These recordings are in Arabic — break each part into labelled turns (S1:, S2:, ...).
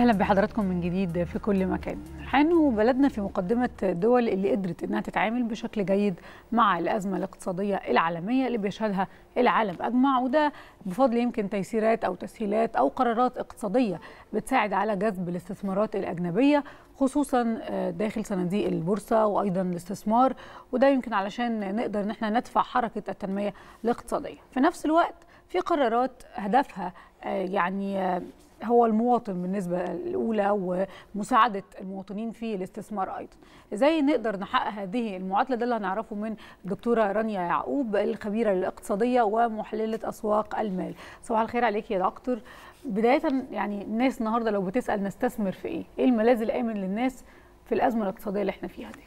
S1: اهلا بحضراتكم من جديد في كل مكان حانه بلدنا في مقدمه الدول اللي قدرت انها تتعامل بشكل جيد مع الازمه الاقتصاديه العالميه اللي بيشهدها العالم اجمع وده بفضل يمكن تيسيرات او تسهيلات او قرارات اقتصاديه بتساعد على جذب الاستثمارات الاجنبيه خصوصا آه، داخل صناديق البورصه وايضا الاستثمار وده يمكن علشان نقدر ان احنا ندفع حركه التنميه الاقتصاديه في نفس الوقت في قرارات هدفها آه، يعني آه، هو المواطن بالنسبه الاولى ومساعده المواطنين في الاستثمار ايضا ازاي نقدر نحقق هذه المعادله ده اللي هنعرفه من الدكتوره رانيا يعقوب الخبيره الاقتصاديه ومحلله اسواق المال صباح الخير عليك يا دكتور بدايه يعني الناس النهارده لو بتسال نستثمر في ايه ايه الملاذ الامن للناس في الازمه الاقتصاديه اللي احنا فيها دي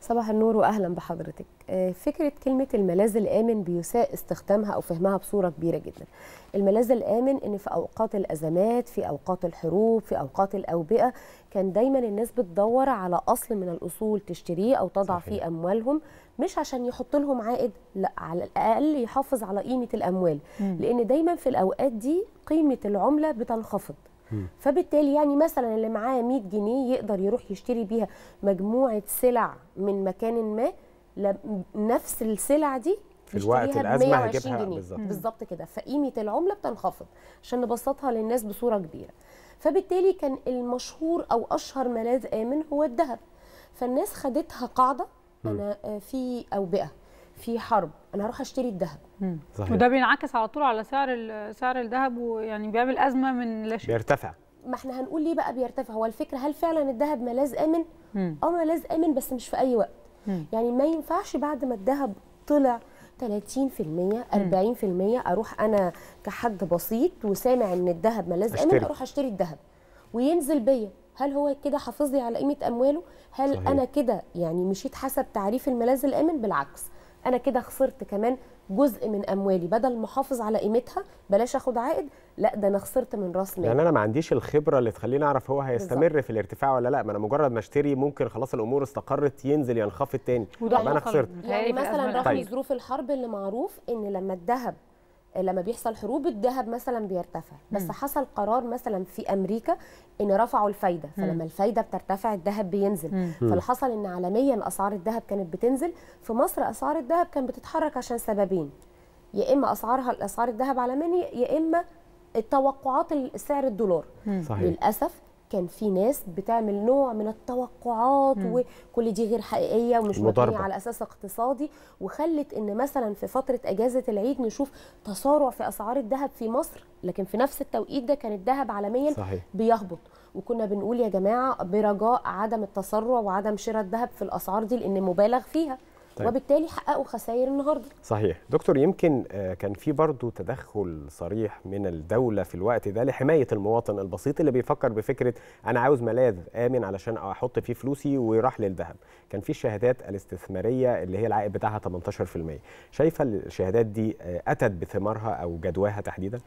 S2: صباح النور واهلا بحضرتك آه، فكره كلمه الملاذ الامن بيساء استخدامها او فهمها بصوره كبيره جدا الملاذ الامن ان في اوقات الازمات في اوقات الحروب في اوقات الاوبئه كان دايما الناس بتدور على اصل من الاصول تشتريه او تضع صحيح. فيه اموالهم مش عشان يحط لهم عائد لا على الاقل يحافظ على قيمه الاموال م. لان دايما في الاوقات دي قيمه العمله بتنخفض فبالتالي يعني مثلا اللي معاه 100 جنيه يقدر يروح يشتري بيها مجموعه سلع من مكان ما نفس السلع دي في الوقت الازمه هجيبها بالظبط بالظبط كده فقيمه العمله بتنخفض عشان نبسطها للناس بصوره كبيره فبالتالي كان المشهور او اشهر ملاذ امن هو الذهب فالناس خدتها قاعده انا آه، في اوبئه في حرب انا هروح اشتري الذهب
S1: صحيح. وده بينعكس على طول على سعر سعر الذهب ويعني بيعمل ازمه من لا شيء بيرتفع ما احنا هنقول ليه بقى بيرتفع هو الفكره هل فعلا الذهب ملاذ
S2: امن اه ملاذ امن بس مش في اي وقت مم. يعني ما ينفعش بعد ما الذهب طلع 30% 40% اروح انا كحد بسيط وسامع ان الذهب ملاذ امن اروح اشتري الذهب وينزل بيا هل هو كده حافظ لي على قيمه امواله هل صحيح. انا كده يعني مشيت حسب تعريف الملاذ الامن بالعكس انا كده خسرت كمان جزء من اموالي بدل ما احافظ على قيمتها بلاش اخد عائد لا ده انا خسرت من راس مالي يعني انا
S3: ما عنديش الخبره اللي تخليني اعرف هو هيستمر بالزبط. في الارتفاع ولا لا ما انا مجرد ما اشتري ممكن خلاص الامور استقرت ينزل ينخفض تاني وده انا خسرت يعني مثلا رغم طيب.
S2: ظروف الحرب اللي معروف ان لما الذهب لما بيحصل حروب الذهب مثلا بيرتفع بس حصل قرار مثلا في امريكا ان رفعوا الفايده فلما الفايده بترتفع الذهب بينزل فاللي حصل ان عالميا اسعار الذهب كانت بتنزل في مصر اسعار الذهب كانت بتتحرك عشان سببين يا اما اسعارها اسعار الذهب عالميا يا اما التوقعات سعر الدولار صحيح. للاسف كان في ناس بتعمل نوع من التوقعات مم. وكل دي غير حقيقيه ومش مبنيه على اساس اقتصادي وخلت ان مثلا في فتره اجازه العيد نشوف تسارع في اسعار الذهب في مصر لكن في نفس التوقيت ده كان الذهب عالميا صحيح. بيهبط وكنا بنقول يا جماعه برجاء عدم التسرع وعدم شراء الذهب في الاسعار دي لان مبالغ فيها طيب. وبالتالي حققوا خسائر النهارده
S3: صحيح دكتور يمكن آه، كان في برضه تدخل صريح من الدوله في الوقت ده لحمايه المواطن البسيط اللي بيفكر بفكره انا عاوز ملاذ امن علشان احط فيه فلوسي وراح للذهب كان في الشهادات الاستثماريه اللي هي العائد بتاعها 18% شايفه الشهادات دي آه، اتت بثمارها او جدواها تحديدا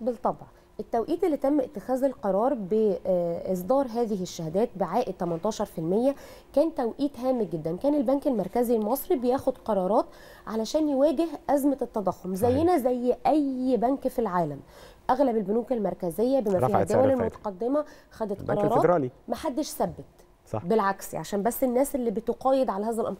S2: بالطبع التوقيت اللي تم اتخاذ القرار باصدار آه، هذه الشهادات بعائد 18% كان توقيت هام جدا كان البنك المركزي المصري بياخد قرارات علشان يواجه ازمه التضخم زينا زي اي بنك في العالم اغلب البنوك المركزيه بما فيها الدول المتقدمه خدت قرارات ما حدش ثبت صح. بالعكس عشان بس الناس اللي بتقايض على هذا الامر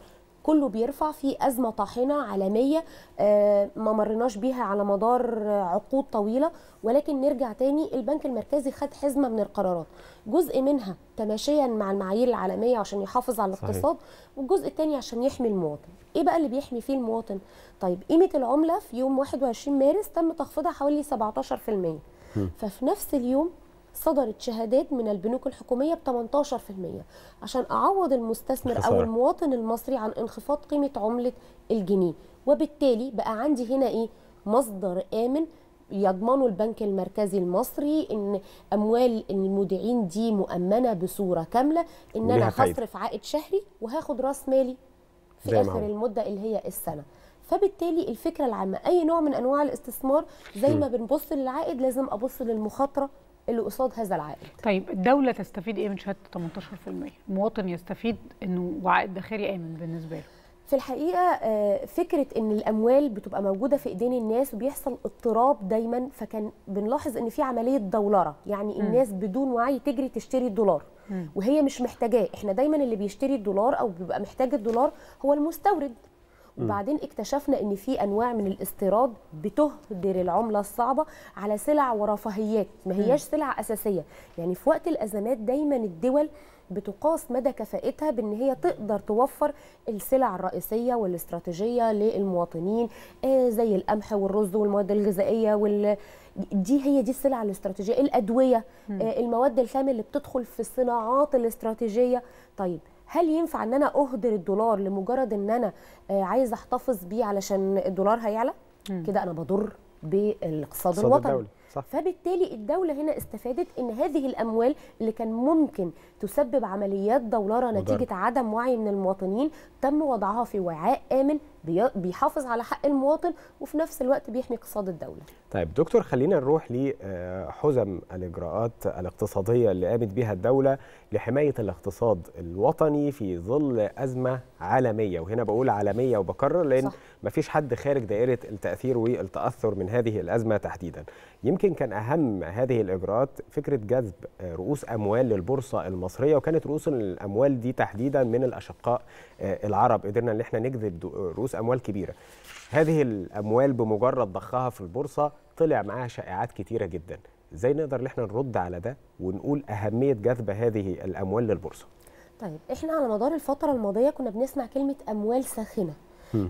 S2: كله بيرفع في ازمه طاحنه عالميه آه، ما مرناش بيها على مدار عقود طويله ولكن نرجع تاني البنك المركزي خد حزمه من القرارات جزء منها تماشيا مع المعايير العالميه عشان يحافظ على الاقتصاد والجزء التاني عشان يحمي المواطن ايه بقى اللي بيحمي فيه المواطن طيب قيمه العمله في يوم 21 مارس تم تخفيضها حوالي 17% ففي نفس اليوم صدرت شهادات من البنوك الحكوميه ب 18% عشان اعوض المستثمر خسارة. او المواطن المصري عن انخفاض قيمه عمله الجنيه وبالتالي بقى عندي هنا ايه مصدر امن يضمنه البنك المركزي المصري ان اموال المودعين دي مؤمنه بصوره كامله ان انا هصرف عائد شهري وهاخد راس مالي في اخر المده اللي هي السنه فبالتالي الفكره العامه اي نوع من انواع الاستثمار زي ما بنبص للعائد لازم ابص للمخاطره اللي قصاد هذا العائد
S1: طيب الدوله تستفيد ايه من شهاده 18% المواطن يستفيد انه وعائد داخلي امن بالنسبه له
S2: في الحقيقه آه، فكره ان الاموال بتبقى موجوده في ايدين الناس وبيحصل اضطراب دايما فكان بنلاحظ ان في عمليه دولره يعني الناس م. بدون وعي تجري تشتري الدولار وهي مش محتاجاه احنا دايما اللي بيشتري الدولار او بيبقى محتاج الدولار هو المستورد وبعدين اكتشفنا ان في انواع من الاستيراد بتهدر العمله الصعبه على سلع ورفاهيات ما هياش سلع اساسيه يعني في وقت الازمات دايما الدول بتقاس مدى كفاءتها بان هي تقدر توفر السلع الرئيسيه والاستراتيجيه للمواطنين آه، زي القمح والرز والمواد الغذائيه وال دي هي دي السلع الاستراتيجيه الادويه آه، المواد الخام اللي بتدخل في الصناعات الاستراتيجيه طيب هل ينفع ان انا اهدر الدولار لمجرد ان انا آه، عايز احتفظ بيه علشان الدولار هيعلى كده انا بضر بالاقتصاد الوطني الدولي. صح. فبالتالي الدولة هنا استفادت ان هذه الاموال اللي كان ممكن تسبب عمليات دولارة نتيجة عدم وعي من المواطنين تم وضعها في وعاء امن بيحافظ على حق المواطن وفي نفس الوقت بيحمي اقتصاد الدوله.
S3: طيب دكتور خلينا نروح لحزم آه، الاجراءات الاقتصاديه اللي قامت بها الدوله لحمايه الاقتصاد الوطني في ظل ازمه عالميه وهنا بقول عالميه وبكرر لان ما فيش حد خارج دائره التاثير والتاثر من هذه الازمه تحديدا. يمكن كان اهم هذه الاجراءات فكره جذب آه، رؤوس اموال للبورصه المصريه وكانت رؤوس الاموال دي تحديدا من الاشقاء آه، العرب قدرنا ان احنا نجذب رؤوس فلوس اموال كبيره هذه الاموال بمجرد ضخها في البورصه طلع معاها شائعات كتيره جدا ازاي نقدر احنا نرد على ده ونقول اهميه جذب هذه الاموال للبورصه
S2: طيب احنا على مدار الفتره الماضيه كنا بنسمع كلمه اموال ساخنه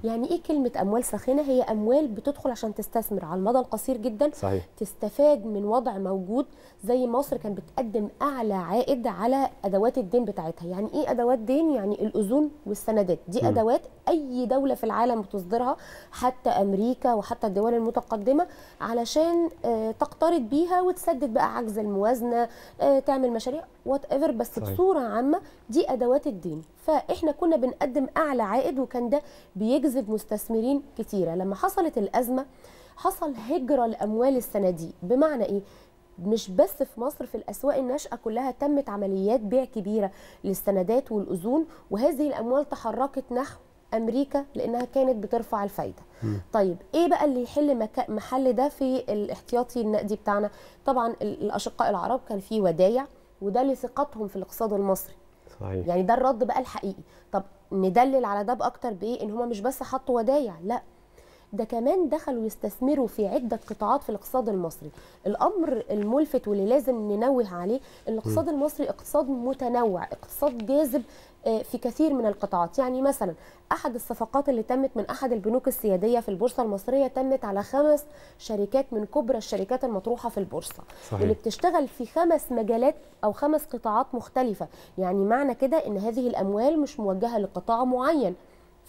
S2: يعني ايه كلمه اموال ساخنه هي اموال بتدخل عشان تستثمر على المدى القصير جدا صحيح. تستفاد من وضع موجود زي مصر كانت بتقدم اعلى عائد على ادوات الدين بتاعتها يعني ايه ادوات دين يعني الاذون والسندات دي م. ادوات اي دوله في العالم بتصدرها حتى امريكا وحتى الدول المتقدمه علشان آه، تقترض بيها وتسدد بقى عجز الموازنه آه، تعمل مشاريع وات ايفر بس صحيح. طيب. بصوره عامه دي ادوات الدين فاحنا كنا بنقدم اعلى عائد وكان ده بيجذب مستثمرين كتيره لما حصلت الازمه حصل هجره لاموال الصناديق بمعنى ايه مش بس في مصر في الأسواق الناشئة كلها تمت عمليات بيع كبيرة للسندات والأذون وهذه الأموال تحركت نحو أمريكا لأنها كانت بترفع الفايدة م. طيب إيه بقى اللي يحل محل ده في الاحتياطي النقدي بتاعنا طبعا الأشقاء العرب كان في ودايع وده لثقتهم في الاقتصاد المصري صحيح. يعني ده الرد بقى الحقيقي طب ندلل على ده باكتر بايه ان هم مش بس حطوا ودايع لا ده كمان دخلوا يستثمروا في عده قطاعات في الاقتصاد المصري الامر الملفت واللي لازم ننوه عليه ان الاقتصاد المصري اقتصاد متنوع اقتصاد جاذب آه، في كثير من القطاعات يعني مثلا احد الصفقات اللي تمت من احد البنوك السياديه في البورصه المصريه تمت على خمس شركات من كبرى الشركات المطروحه في البورصه صحيح. واللي بتشتغل في خمس مجالات او خمس قطاعات مختلفه يعني معنى كده ان هذه الاموال مش موجهه لقطاع معين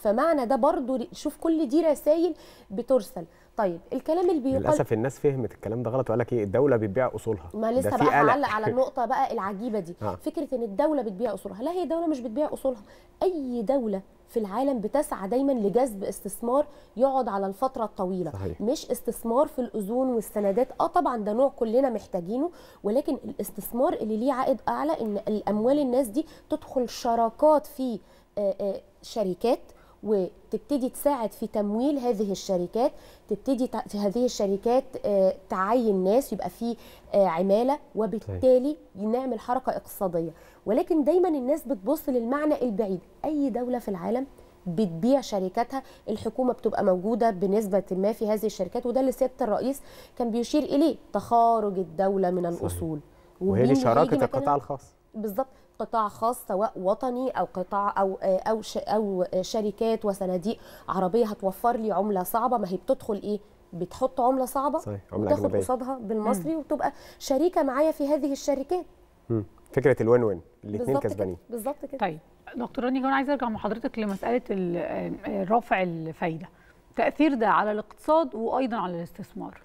S2: فمعنى ده برضو شوف كل دي رسائل بترسل طيب الكلام اللي بيقول للاسف
S3: الناس فهمت الكلام ده غلط وقال لك ايه الدوله بتبيع اصولها ما لسه بقى هعلق على النقطه
S2: بقى العجيبه دي آه. فكره ان الدوله بتبيع اصولها لا هي دوله مش بتبيع اصولها اي دوله في العالم بتسعى دايما لجذب استثمار يقعد على الفتره الطويله صحيح. مش استثمار في الاذون والسندات اه طبعا ده نوع كلنا محتاجينه ولكن الاستثمار اللي ليه عائد اعلى ان الاموال الناس دي تدخل شراكات في آه، آه، شركات وتبتدي تساعد في تمويل هذه الشركات تبتدي في هذه الشركات آه، تعين ناس يبقى في آه، عماله وبالتالي نعمل حركه اقتصاديه ولكن دايما الناس بتبص للمعنى البعيد اي دوله في العالم بتبيع شركاتها الحكومه بتبقى موجوده بنسبه ما في هذه الشركات وده اللي سياده الرئيس كان بيشير اليه تخارج الدوله من الاصول وهي شراكه القطاع الخاص بالظبط قطاع خاص سواء وطني او قطاع او او او شركات وصناديق عربيه هتوفر لي عمله صعبه ما هي بتدخل ايه بتحط عمله صعبه صحيح. عملة وتاخد قصادها بالمصري مم. وتبقى
S1: شريكه معايا في هذه الشركات
S3: مم. فكره الوين وين الاثنين كسبانين
S1: بالظبط كده طيب دكتور راني انا عايز ارجع مع حضرتك لمساله آه، رفع الفايده تاثير ده على الاقتصاد وايضا على الاستثمار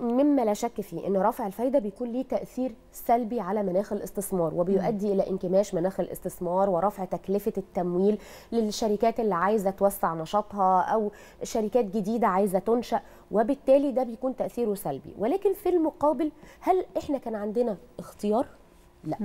S2: مما لا شك فيه ان رفع الفايده بيكون ليه تاثير سلبي على مناخ الاستثمار وبيؤدي الى انكماش مناخ الاستثمار ورفع تكلفه التمويل للشركات اللي عايزه توسع نشاطها او شركات جديده عايزه تنشا وبالتالي ده بيكون تاثيره سلبي ولكن في المقابل هل احنا كان عندنا اختيار لا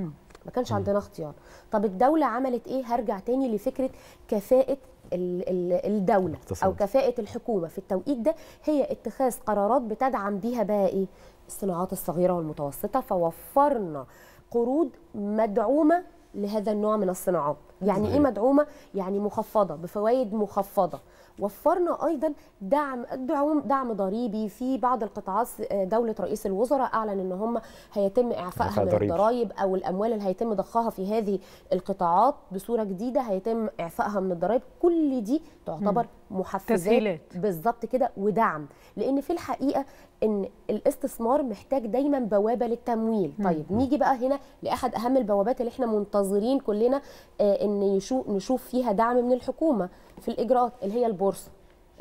S2: ما كانش عندنا اختيار طب الدوله عملت ايه هرجع تاني لفكره كفاءه الدوله او كفاءه الحكومه في التوقيت ده هي اتخاذ قرارات بتدعم بيها بقى ايه الصناعات الصغيره والمتوسطه فوفرنا قروض مدعومه لهذا النوع من الصناعات يعني ايه مدعومه يعني مخفضه بفوائد مخفضه وفرنا ايضا دعم دعم دعم ضريبي في بعض القطاعات آه، دوله رئيس الوزراء اعلن ان هم هيتم اعفائها من الضرائب او الاموال اللي هيتم ضخها في هذه القطاعات بصوره جديده هيتم اعفائها من الضرائب كل دي تعتبر م. محفزات بالظبط كده ودعم لان في الحقيقه ان الاستثمار محتاج دايما بوابه للتمويل مم. طيب نيجي بقى هنا لاحد اهم البوابات اللي احنا منتظرين كلنا آه ان نشوف فيها دعم من الحكومه في الاجراءات اللي هي البورصه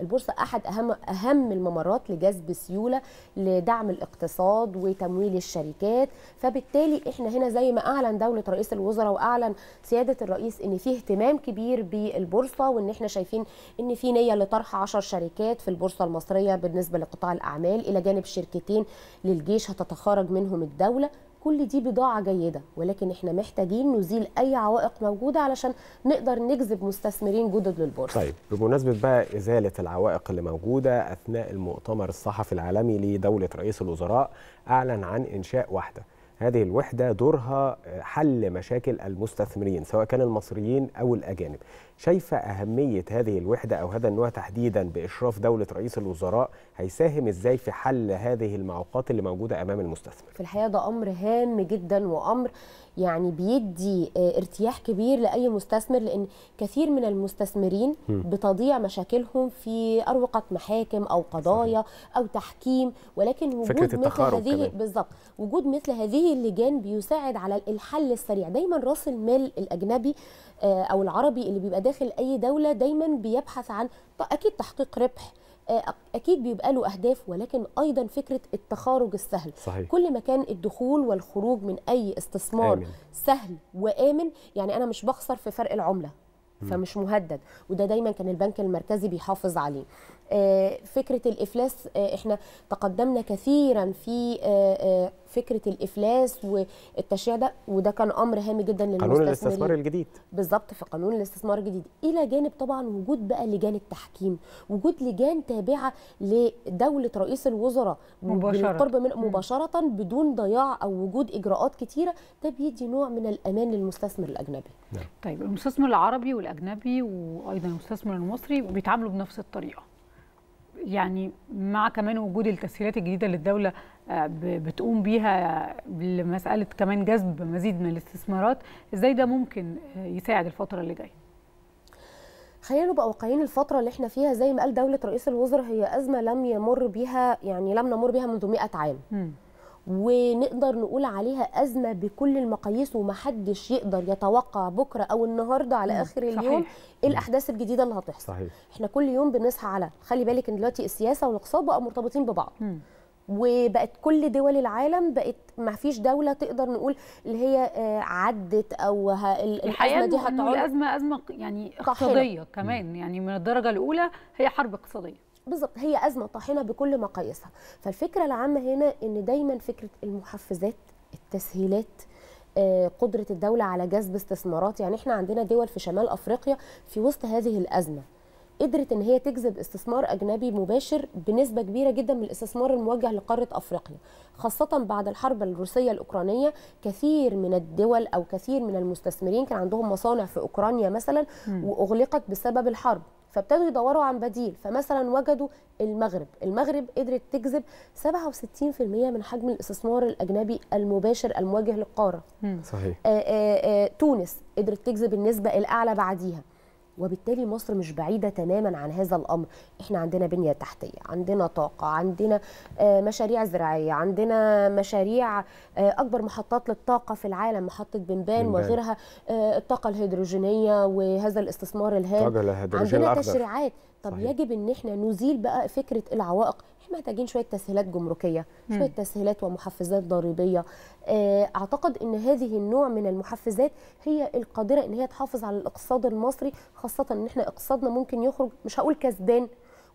S2: البورصه احد اهم اهم الممرات لجذب سيوله لدعم الاقتصاد وتمويل الشركات فبالتالي احنا هنا زي ما اعلن دوله رئيس الوزراء واعلن سياده الرئيس ان في اهتمام كبير بالبورصه وان احنا شايفين ان في نيه لطرح 10 شركات في البورصه المصريه بالنسبه لقطاع الاعمال الى جانب شركتين للجيش هتتخارج منهم الدوله كل دي بضاعه جيده ولكن احنا محتاجين نزيل اي عوائق موجوده علشان نقدر نجذب مستثمرين جدد للبورصه
S3: طيب بمناسبه بقى ازاله العوائق اللي موجوده اثناء المؤتمر الصحفي العالمي لدوله رئيس الوزراء اعلن عن انشاء واحده هذه الوحدة دورها آه، حل مشاكل المستثمرين سواء كان المصريين أو الأجانب شايفة أهمية هذه الوحدة أو هذا النوع تحديدا بإشراف دولة رئيس الوزراء هيساهم إزاي في حل هذه المعوقات اللي موجودة أمام المستثمر
S2: في الحقيقة ده أمر هام جدا وأمر يعني بيدي آه، ارتياح كبير لاي مستثمر لان كثير من المستثمرين بتضيع مشاكلهم في اروقه محاكم او قضايا صحيح. او تحكيم ولكن وجود مثل هذه بالظبط وجود مثل هذه اللجان بيساعد على الحل السريع دايما راس المال الاجنبي آه، او العربي اللي بيبقى داخل اي دوله دايما بيبحث عن اكيد تحقيق ربح آه، اكيد بيبقى له اهداف ولكن ايضا فكره التخارج السهل صحيح. كل ما كان الدخول والخروج من اي استثمار آمن. سهل وامن يعني انا مش بخسر في فرق العمله فمش مهدد وده دايما كان البنك المركزي بيحافظ عليه آه، فكره الافلاس آه، احنا تقدمنا كثيرا في آه، فكره الافلاس والتشريع ده وده كان امر هام جدا للمستثمرين قانون الاستثمار الجديد بالظبط في قانون الاستثمار الجديد إيه الى جانب طبعا وجود بقى لجان التحكيم وجود لجان تابعه لدوله رئيس الوزراء مباشره بالقرب من مباشره بدون ضياع او وجود اجراءات كتيره ده بيدي نوع من الامان للمستثمر الاجنبي
S1: نعم. طيب المستثمر العربي والاجنبي وايضا المستثمر المصري بيتعاملوا بنفس الطريقه يعني مع كمان وجود التسهيلات الجديده اللي الدوله آه، بتقوم بيها لمساله كمان جذب مزيد من الاستثمارات ازاي ده ممكن آه، يساعد الفتره اللي جايه
S2: خلينا نبقى واقعيين الفتره اللي احنا فيها زي ما قال دوله رئيس الوزراء هي ازمه لم يمر بها يعني لم نمر بها منذ 100 عام م. ونقدر نقول عليها أزمة بكل المقاييس ومحدش يقدر يتوقع بكرة أو النهاردة على آخر اليوم صحيح. إيه الأحداث الجديدة اللي هتحصل صحيح. إحنا كل يوم بنصحى على خلي بالك إن دلوقتي السياسة والاقتصاد بقى مرتبطين ببعض م. وبقت كل دول العالم بقت ما فيش دوله تقدر نقول اللي هي آه، عدت او الازمه دي هتعود الازمه
S1: ازمه يعني اقتصاديه كمان يعني من الدرجه الاولى هي
S2: حرب اقتصاديه بالظبط هي ازمه طاحنه بكل مقاييسها فالفكره العامه هنا ان دايما فكره المحفزات التسهيلات آه، قدره الدوله على جذب استثمارات يعني احنا عندنا دول في شمال افريقيا في وسط هذه الازمه قدرت ان هي تجذب استثمار اجنبي مباشر بنسبه كبيره جدا من الاستثمار الموجه لقاره افريقيا خاصه بعد الحرب الروسيه الاوكرانيه كثير من الدول او كثير من المستثمرين كان عندهم مصانع في اوكرانيا مثلا واغلقت بسبب الحرب فابتدوا يدوروا عن بديل فمثلا وجدوا المغرب المغرب قدرت تجذب 67% من حجم الاستثمار الاجنبي المباشر الموجه للقاره صحيح آآ آه، آآ آه، آه، تونس قدرت تجذب النسبه الاعلى بعديها وبالتالي مصر مش بعيده تماما عن هذا الامر احنا عندنا بنيه تحتيه عندنا طاقه عندنا آه، مشاريع زراعيه عندنا مشاريع آه، اكبر محطات للطاقه في العالم محطه بنبان وغيرها آه، الطاقه الهيدروجينيه وهذا الاستثمار الهام عندنا تشريعات طب صحيح. يجب ان احنا نزيل بقى فكره العوائق محتاجين شويه تسهيلات جمركيه شويه تسهيلات ومحفزات ضريبيه آه، اعتقد ان هذه النوع من المحفزات هي القادره ان هي تحافظ على الاقتصاد المصري خاصه ان احنا اقتصادنا ممكن يخرج مش هقول كسبان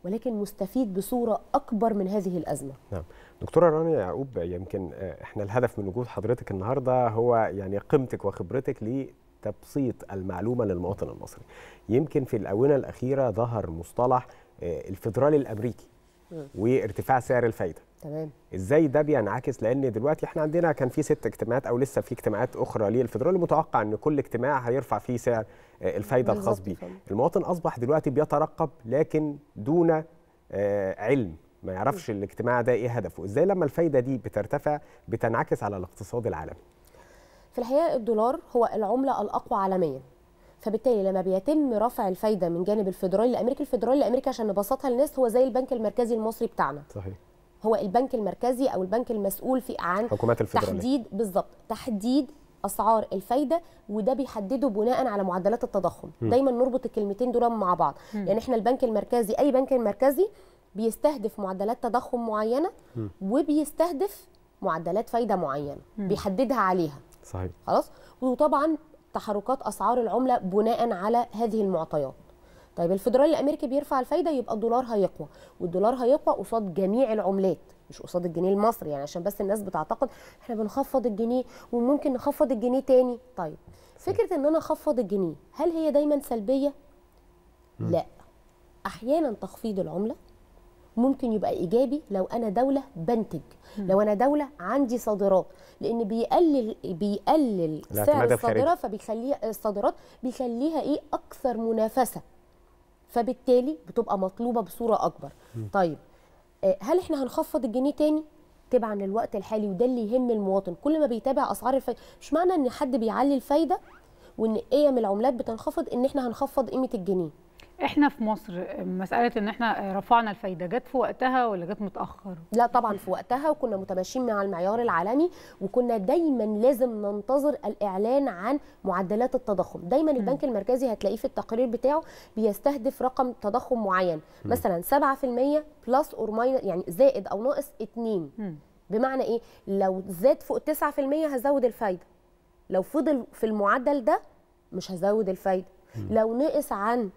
S2: ولكن مستفيد بصوره اكبر من هذه الازمه.
S3: نعم. دكتوره رانيا يعقوب يمكن آه، احنا الهدف من وجود حضرتك النهارده هو يعني قيمتك وخبرتك لتبسيط المعلومه للمواطن المصري. يمكن في الاونه الاخيره ظهر مصطلح آه، الفدرالي الامريكي وارتفاع سعر الفايده تمام ازاي ده بينعكس لان دلوقتي احنا عندنا كان في ست اجتماعات او لسه في اجتماعات اخرى للفدرالي متوقع ان كل اجتماع هيرفع فيه سعر آه، الفايده الخاص بيه المواطن اصبح دلوقتي بيترقب لكن دون آه، علم ما يعرفش الاجتماع ده ايه هدفه ازاي لما الفايده دي بترتفع بتنعكس على الاقتصاد العالمي
S2: في الحقيقه الدولار هو العمله الاقوى عالميا فبالتالي لما بيتم رفع الفايده من جانب الفدرالي الامريكي الفدرالي الامريكي عشان نبسطها للناس هو زي البنك المركزي المصري بتاعنا صحيح هو البنك المركزي او البنك المسؤول في عن حكومات الفدرالي. تحديد بالظبط تحديد اسعار الفايده وده بيحدده بناء على معدلات التضخم م. دايما نربط الكلمتين دول مع بعض م. يعني احنا البنك المركزي اي بنك مركزي بيستهدف معدلات تضخم معينه م. وبيستهدف معدلات فايده معينه م. بيحددها عليها صحيح خلاص وطبعا تحركات اسعار العمله بناء على هذه المعطيات طيب الفدرالي الامريكي بيرفع الفايده يبقى الدولار هيقوى والدولار هيقوى قصاد جميع العملات مش قصاد الجنيه المصري يعني عشان بس الناس بتعتقد احنا بنخفض الجنيه وممكن نخفض الجنيه تاني طيب فكره ان انا اخفض الجنيه هل هي دايما سلبيه لا احيانا تخفيض العمله ممكن يبقى ايجابي لو انا دوله بنتج لو انا دوله عندي صادرات لان بيقلل بيقلل سعر الصادرات فبيخليها الصادرات بيخليها ايه اكثر منافسه فبالتالي بتبقى مطلوبه بصوره اكبر م. طيب آه، هل احنا هنخفض الجنيه تاني تبعا للوقت الحالي وده اللي يهم المواطن كل ما بيتابع اسعار الفايده مش معنى ان حد بيعلي الفايده وان قيم العملات بتنخفض ان احنا هنخفض قيمه الجنيه احنا في مصر مساله
S1: ان احنا رفعنا الفايده جت في وقتها ولا جت متاخر
S2: لا طبعا في وقتها وكنا متماشيين مع المعيار العالمي وكنا دايما لازم ننتظر الاعلان عن معدلات التضخم دايما البنك المركزي هتلاقيه في التقرير بتاعه بيستهدف رقم تضخم معين مثلا 7% بلس اور ماينس يعني زائد او ناقص 2 بمعنى ايه لو زاد فوق 9% هزود الفايده لو فضل في المعدل ده مش هزود الفايده لو نقص عن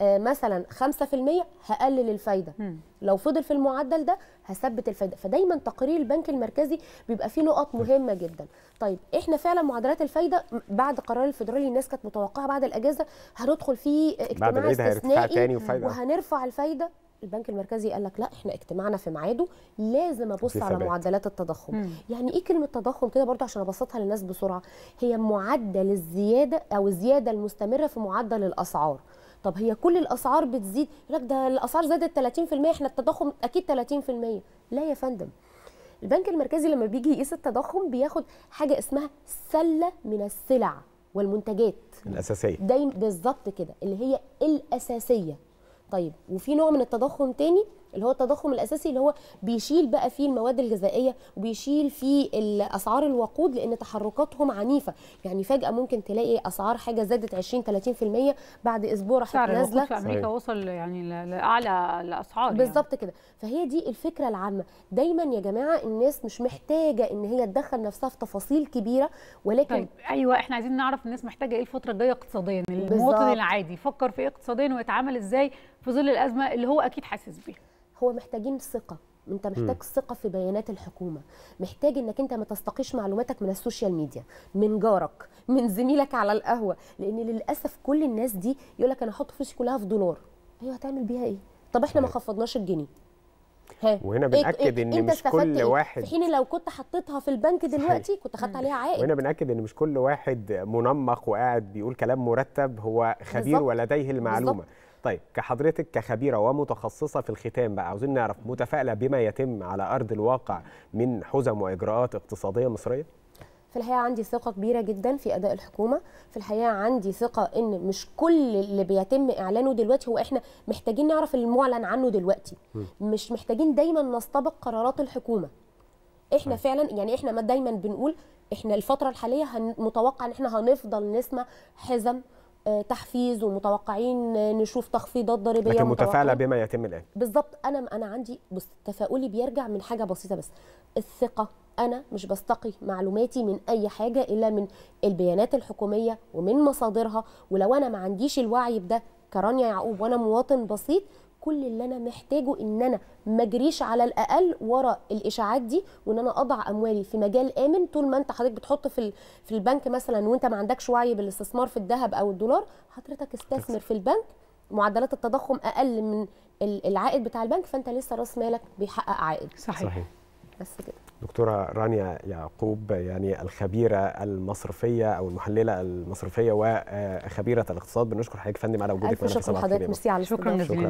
S2: آه، مثلا 5% هقلل الفايده لو فضل في المعدل ده هثبت الفايده فدايما تقرير البنك المركزي بيبقى فيه نقط مهمه جدا طيب احنا فعلا معدلات الفايده بعد قرار الفدرالي الناس كانت متوقعه بعد الاجازه هندخل فيه اجتماع استثنائي وهنرفع الفايده البنك المركزي قال لك لا احنا اجتماعنا في ميعاده لازم ابص على معدلات التضخم مم. يعني ايه كلمه تضخم كده برضه عشان ابسطها للناس بسرعه هي معدل الزياده او الزياده المستمره في معدل الاسعار طب هي كل الاسعار بتزيد يقول لك ده الاسعار زادت 30% احنا التضخم اكيد 30% لا يا فندم البنك المركزي لما بيجي يقيس التضخم بياخد حاجه اسمها سله من السلع والمنتجات الاساسيه دايما بالظبط كده اللي هي الاساسيه طيب وفي نوع من التضخم تاني اللي هو التضخم الاساسي اللي هو بيشيل بقى فيه المواد الغذائيه وبيشيل فيه اسعار الوقود لان تحركاتهم عنيفه يعني فجاه ممكن تلاقي اسعار حاجه زادت 20 30% بعد اسبوع راح نازله في امريكا
S1: وصل يعني لاعلى
S2: الاسعار يعني. بالظبط يعني. كده فهي دي الفكره العامه دايما يا جماعه الناس مش محتاجه
S1: ان هي تدخل نفسها في تفاصيل كبيره ولكن طيب. ايوه احنا عايزين نعرف الناس محتاجه ايه الفتره الجايه اقتصاديا المواطن العادي يفكر في ايه اقتصاديا ويتعامل ازاي في ظل الازمه اللي هو اكيد حاسس بيها هو محتاجين ثقه
S2: انت محتاج ثقه في بيانات الحكومه محتاج انك انت ما تستقيش معلوماتك من السوشيال ميديا من جارك من زميلك على القهوه لان للاسف كل الناس دي يقول لك انا احط فلوسي كلها في دولار ايوه هتعمل بيها ايه طب احنا ما خفضناش الجنيه ها. وهنا بناكد إيه, إيه، ان مش كل إيه؟ واحد في حين لو كنت حطيتها في البنك دلوقتي كنت خدت عليها عائد وهنا
S3: بناكد ان مش كل واحد منمق وقاعد بيقول كلام مرتب هو خبير بالزبط. ولديه المعلومه بالزبط. طيب كحضرتك كخبيره ومتخصصه في الختام بقى عاوزين نعرف متفائله بما يتم على ارض الواقع من حزم واجراءات اقتصاديه مصريه؟
S2: في الحقيقه عندي ثقه كبيره جدا في اداء الحكومه في الحقيقه عندي ثقه ان مش كل اللي بيتم اعلانه دلوقتي هو احنا محتاجين نعرف المعلن عنه دلوقتي مش محتاجين دايما نستبق قرارات الحكومه احنا فعلا يعني احنا ما دايما بنقول احنا الفتره الحاليه متوقع ان احنا هنفضل نسمع حزم تحفيز ومتوقعين نشوف تخفيضات ضريبيه لكن متفاعله
S3: بما يتم الان
S2: بالظبط انا انا عندي بص تفاؤلي بيرجع من حاجه بسيطه بس الثقه انا مش بستقي معلوماتي من اي حاجه الا من البيانات الحكوميه ومن مصادرها ولو انا ما عنديش الوعي بده كرانيا يعقوب وانا مواطن بسيط كل اللي انا محتاجه ان انا ما اجريش على الاقل ورا الاشاعات دي وان انا اضع اموالي في مجال امن طول ما انت حضرتك بتحط في في البنك مثلا وانت ما عندكش وعي بالاستثمار في الذهب او الدولار حضرتك استثمر في البنك معدلات التضخم اقل من العائد بتاع البنك فانت لسه راس مالك بيحقق عائد صحيح, صحيح. بس كده
S3: دكتورة رانيا يعقوب يعني الخبيرة المصرفية أو المحللة المصرفية وخبيرة الاقتصاد بنشكر حضرتك فندم على وجودك معنا في صباح الخير شكرا جزيلا